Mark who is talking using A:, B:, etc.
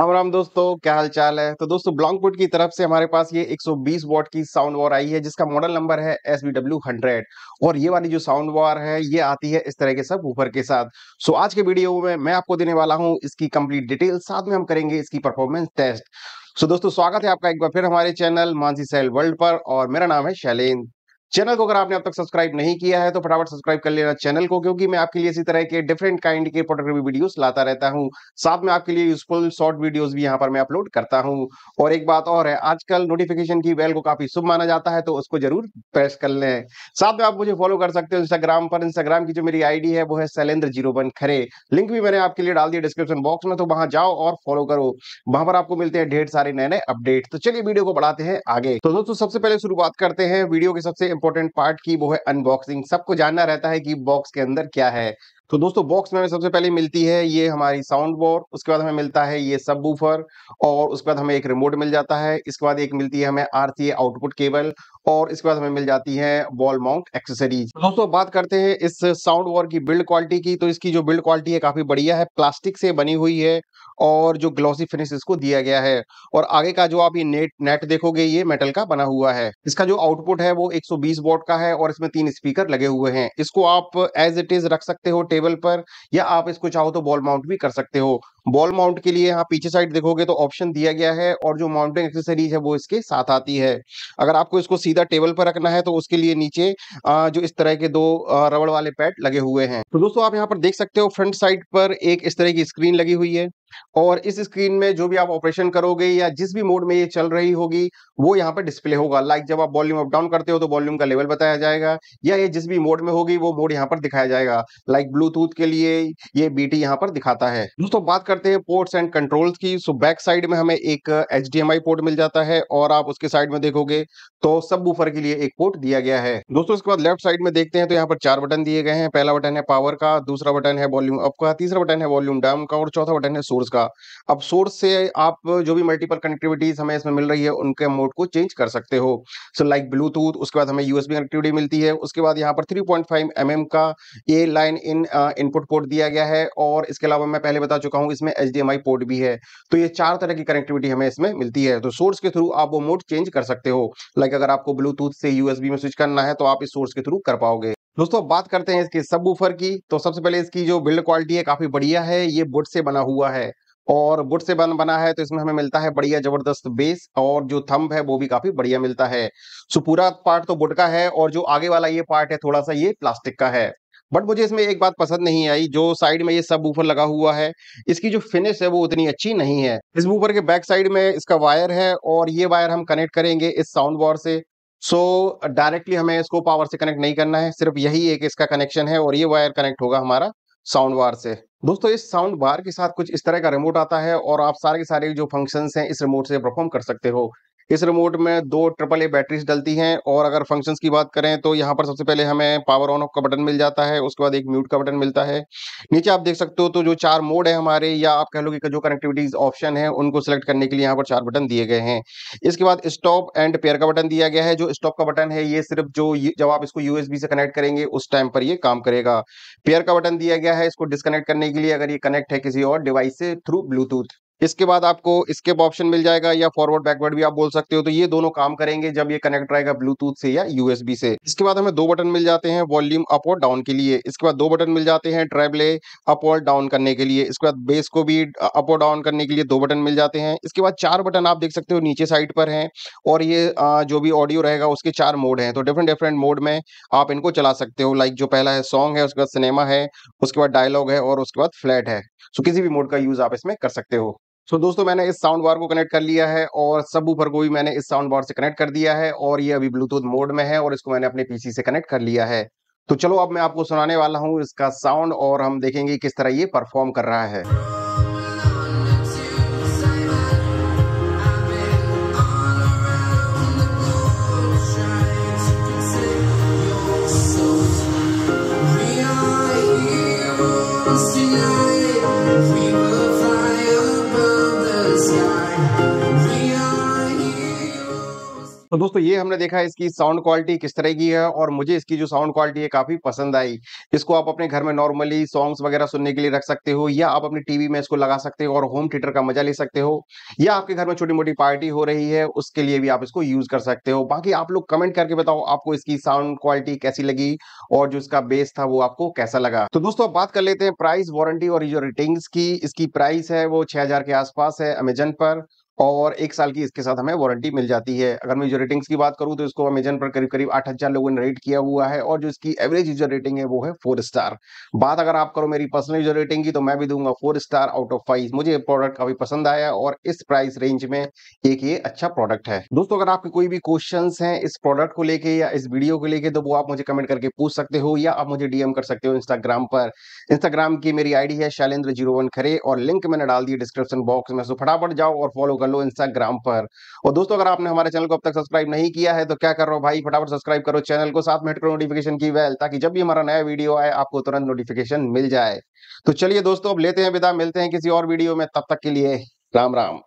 A: राम राम दोस्तों क्या हाल चाल है तो दोस्तों ब्लॉन्गपुट की तरफ से हमारे पास ये 120 सौ की साउंड वॉर आई है जिसका मॉडल नंबर है एस बी डब्ल्यू हंड्रेड और ये वाली जो साउंड वॉर है ये आती है इस तरह के सब ऊपर के साथ सो आज के वीडियो में मैं आपको देने वाला हूँ इसकी कंप्लीट डिटेल साथ में हम करेंगे इसकी परफॉर्मेंस टेस्ट सो दोस्तों स्वागत है आपका एक बार फिर हमारे चैनल मानसी सेल वर्ल्ड पर और मेरा नाम है शैलेन्द्र चैनल को अगर आपने अब तक सब्सक्राइब नहीं किया है तो फटाफट सब्सक्राइब कर लेना चैनल को क्योंकि मैं आपके लिए इसी तरह के डिफरेंट काइंड के फोटोग्राफी वीडियोस लाता रहता हूं साथ में आपके लिए यूजफुल शॉर्ट वीडियोस भी यहां पर मैं अपलोड करता हूं और एक बात और है आजकल नोटिफिकेशन की बेल को काफी शुभ माना जाता है तो उसको जरूर प्रेस कर लें साथ में आप मुझे फॉलो कर सकते हो इंस्टाग्राम पर इंस्टाग्राम की जो मेरी आईडी है वो है Shailendra zero one Khare link भी मैंने आपके लिए डाल दिया डिस्क्रिप्शन बॉक्स में तो वहां जाओ और फॉलो करो वहां पर आपको मिलते हैं ढेर सारे नए नए अपडेट तो चलिए वीडियो को बढ़ाते हैं आगे तो दोस्तों सबसे पहले शुरुआत करते हैं वीडियो के सबसे इंपॉर्टेंट पार्ट की वो है अनबॉक्सिंग सबको जानना रहता है कि बॉक्स के अंदर क्या है तो दोस्तों बॉक्स में हमें सबसे पहले मिलती है ये हमारी साउंड बोर्ड उसके बाद हमें मिलता है ये सब बूफर और उसके बाद हमें एक रिमोट मिल जाता है इसके बाद एक मिलती है हमें आर आउटपुट केबल और इसके बाद हमें मिल जाती है वॉल माउंट एक्सेसरीज दोस्तों बात करते हैं इस साउंड वॉर की बिल्ड क्वालिटी की तो इसकी जो बिल्ड क्वालिटी है काफी बढ़िया है प्लास्टिक से बनी हुई है और जो ग्लॉसी फिनिश इसको दिया गया है और आगे का जो आप ये नेट नेट देखोगे ये मेटल का बना हुआ है इसका जो आउटपुट है वो 120 वॉट का है और इसमें तीन स्पीकर लगे हुए हैं इसको आप एज इट इज रख सकते हो टेबल पर या आप इसको चाहो तो बॉल माउंट भी कर सकते हो बॉल माउंट के लिए यहाँ पीछे साइड देखोगे तो ऑप्शन दिया गया है और जो माउंटिंग एक्सेसरीज है वो इसके साथ आती है अगर आपको इसको सीधा टेबल पर रखना है तो उसके लिए नीचे जो इस तरह के दो रबड़ वाले पैड लगे हुए हैं तो दोस्तों आप यहाँ पर देख सकते हो फ्रंट साइड पर एक इस तरह की स्क्रीन लगी हुई है और इस स्क्रीन में जो भी आप ऑपरेशन करोगे या जिस भी मोड में ये चल रही होगी वो यहाँ पे डिस्प्ले होगा लाइक जब आप वॉल्यूम अप डाउन करते हो तो वॉल्यूम का लेवल बताया जाएगा या ये जिस भी मोड में होगी वो मोड यहाँ पर दिखाया जाएगा लाइक ब्लूटूथ के लिए ये बी टी यहाँ पर दिखाता है दोस्तों बात करते हैं पोर्ट्स एंड कंट्रोल्स की सो बैक साइड में हमें एक एच पोर्ट मिल जाता है और आप उसके साइड में देखोगे तो सब बूफर के लिए एक पोर्ट दिया गया है दोस्तों इसके बाद लेफ्ट साइड में देखते हैं तो यहाँ पर चार बटन दिए गए हैं पहला बटन है पावर का दूसरा बटन है वॉल्यूम अप का तीसरा बटन है वॉल्यूम डाउन का और चौथा बटन है सोलर सोर्स का अब सोर्स से आप जो भी मल्टीपल कनेक्टिविटीज हमें इसमें मिल रही है उनके मोड को चेंज कर सकते हो सो लाइक ब्लूटूथ उसके बाद हमें यूएसबी कनेक्टिविटी मिलती है उसके बाद यहाँ पर 3.5 पॉइंट mm का a line in input port दिया गया है और इसके अलावा मैं पहले बता चुका हूँ इसमें एच पोर्ट भी है तो ये चार तरह की कनेक्टिविटी हमें इसमें मिलती है तो सोर्स के थ्रू आप वो मोड चेंज कर सकते हो लाइक अगर आपको ब्लूटूथ से यूएसबी में स्विच करना है तो आप इस सोर्स के थ्रू कर पाओगे दोस्तों बात करते हैं इसके सब की तो सबसे पहले इसकी जो बिल्ड क्वालिटी है काफी बढ़िया है ये बुट से बना हुआ है और बुट से बन बना है तो इसमें हमें मिलता है बढ़िया जबरदस्त बेस और जो थंब है वो भी काफी बढ़िया मिलता है सो पूरा पार्ट तो बुट का है और जो आगे वाला ये पार्ट है थोड़ा सा ये प्लास्टिक का है बट मुझे इसमें एक बात पसंद नहीं आई जो साइड में ये सब ऊपर लगा हुआ है इसकी जो फिनिश है वो उतनी अच्छी नहीं है इस ऊपर के बैक साइड में इसका वायर है और ये वायर हम कनेक्ट करेंगे इस साउंड वॉर से सो so, डायरेक्टली हमें इसको पावर से कनेक्ट नहीं करना है सिर्फ यही एक इसका कनेक्शन है और ये वायर कनेक्ट होगा हमारा साउंड बार से दोस्तों इस साउंड बार के साथ कुछ इस तरह का रिमोट आता है और आप सारे के सारे जो फंक्शंस हैं इस रिमोट से परफॉर्म कर सकते हो इस रिमोट में दो ट्रिपल ए बैटरीज डलती हैं और अगर फंक्शंस की बात करें तो यहाँ पर सबसे पहले हमें पावर ऑन ऑफ का बटन मिल जाता है उसके बाद एक म्यूट का बटन मिलता है नीचे आप देख सकते हो तो जो चार मोड है हमारे या आप कह लो कि जो कनेक्टिविटीज ऑप्शन है उनको सिलेक्ट करने के लिए यहाँ पर चार बटन दिए गए हैं इसके बाद स्टॉप एंड पेयर का बटन दिया गया है जो स्टॉप का बटन है ये सिर्फ जो जब आप इसको यूएसबी से कनेक्ट करेंगे उस टाइम पर ये काम करेगा पेयर का बटन दिया गया है इसको डिस्कनेक्ट करने के लिए अगर ये कनेक्ट है किसी और डिवाइस से थ्रू ब्लूटूथ इसके बाद आपको स्केप ऑप्शन मिल जाएगा या फॉरवर्ड बैकवर्ड भी आप बोल सकते हो तो ये दोनों काम करेंगे जब ये कनेक्ट रहेगा ब्लूटूथ से या यूएसबी से इसके बाद हमें दो बटन मिल जाते हैं वॉल्यूम अप और डाउन के लिए इसके बाद दो बटन मिल जाते हैं ट्रेबले अप और डाउन करने के लिए इसके बाद बेस को भी अप और डाउन करने के लिए दो बटन मिल जाते हैं इसके बाद चार बटन आप देख सकते हो नीचे साइड पर है और ये जो भी ऑडियो रहेगा उसके चार मोड है तो डिफरेंट डिफरेंट मोड में आप इनको चला सकते हो लाइक जो पहला है सॉन्ग है उसके बाद सिनेमा है उसके बाद डायलॉग है और उसके बाद फ्लैट है सो किसी भी मोड का यूज आप इसमें कर सकते हो सो so, दोस्तों मैंने इस साउंड बार को कनेक्ट कर लिया है और सब ऊपर को भी मैंने इस साउंड बार से कनेक्ट कर दिया है और ये अभी ब्लूटूथ मोड में है और इसको मैंने अपने पीसी से कनेक्ट कर लिया है तो चलो अब मैं आपको सुनाने वाला हूँ इसका साउंड और हम देखेंगे किस तरह ये परफॉर्म कर रहा है Yeah. तो दोस्तों ये हमने देखा इसकी साउंड क्वालिटी किस तरह की है और मुझे इसकी जो साउंड क्वालिटी है काफी पसंद आई इसको आप अपने घर में नॉर्मली सॉन्ग्स वगैरह सुनने के लिए रख सकते हो या आप अपनी टीवी में इसको लगा सकते हो और होम थिएटर का मजा ले सकते हो या आपके घर में छोटी मोटी पार्टी हो रही है उसके लिए भी आप इसको यूज कर सकते हो बाकी आप लोग कमेंट करके बताओ आपको इसकी साउंड क्वालिटी कैसी लगी और जो इसका बेस था वो आपको कैसा लगा तो दोस्तों अब बात कर लेते हैं प्राइस वारंटी और जो रेटिंग्स की इसकी प्राइस है वो छह के आसपास है अमेजन पर और एक साल की इसके साथ हमें वारंटी मिल जाती है अगर मैं यूजर रेटिंग्स की बात करूं तो इसको अमेजन पर करीब करीब आठ हज़ार लोगों ने रेट किया हुआ है और जो इसकी एवरेज यूजर रेटिंग है वो है फोर स्टार बात अगर आप करो मेरी पर्सनल यूजर रेटिंग की तो मैं भी दूंगा four star out of five मुझे प्रोडक्ट काफी पसंद आया और इस प्राइस रेंज में एक ये अच्छा प्रोडक्ट है दोस्तों अगर आपके कोई भी क्वेश्चन है इस प्रोडक्ट को लेके या इस वीडियो को लेकर तो वो आप मुझे कमेंट करके पूछ सकते हो या आप मुझे डीएम कर सकते हो इंस्टाग्राम पर इंस्टाग्राम की मेरी आईडी है शैलेंद्र जीरो खरे और लिंक मैंने डाल दी डिस्क्रिप्शन बॉक्स में सो फटाफट जाओ और फॉलो कर फॉलो इंस्टाग्राम पर और दोस्तों अगर आपने हमारे चैनल को अब तक सब्सक्राइब नहीं किया है तो क्या करो भाई फटाफट सब्सक्राइब करो चैनल को साथ में हिट करो नोटिफिकेशन की वेल ताकि जब भी हमारा नया वीडियो आए आपको तुरंत नोटिफिकेशन मिल जाए तो चलिए दोस्तों अब लेते हैं विदा मिलते हैं किसी और वीडियो में तब तक के लिए राम राम